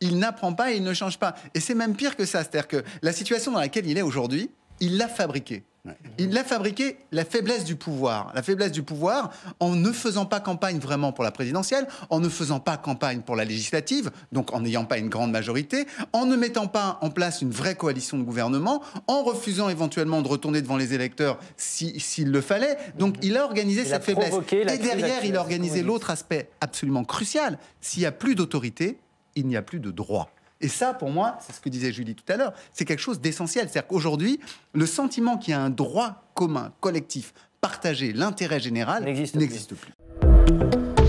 il n'apprend pas et il ne change pas. Et c'est même pire que ça, c'est-à-dire que la situation dans laquelle il est aujourd'hui, il l'a fabriquée. Il l'a fabriqué la faiblesse du pouvoir. La faiblesse du pouvoir en ne faisant pas campagne vraiment pour la présidentielle, en ne faisant pas campagne pour la législative, donc en n'ayant pas une grande majorité, en ne mettant pas en place une vraie coalition de gouvernement, en refusant éventuellement de retourner devant les électeurs s'il le fallait. Donc mhm. il a organisé sa faiblesse. Et derrière, il a organisé l'autre aspect absolument crucial. S'il n'y a plus d'autorité, il n'y a plus de droit. Et ça, pour moi, c'est ce que disait Julie tout à l'heure, c'est quelque chose d'essentiel. C'est-à-dire qu'aujourd'hui, le sentiment qu'il y a un droit commun, collectif, partagé, l'intérêt général, n'existe plus. plus.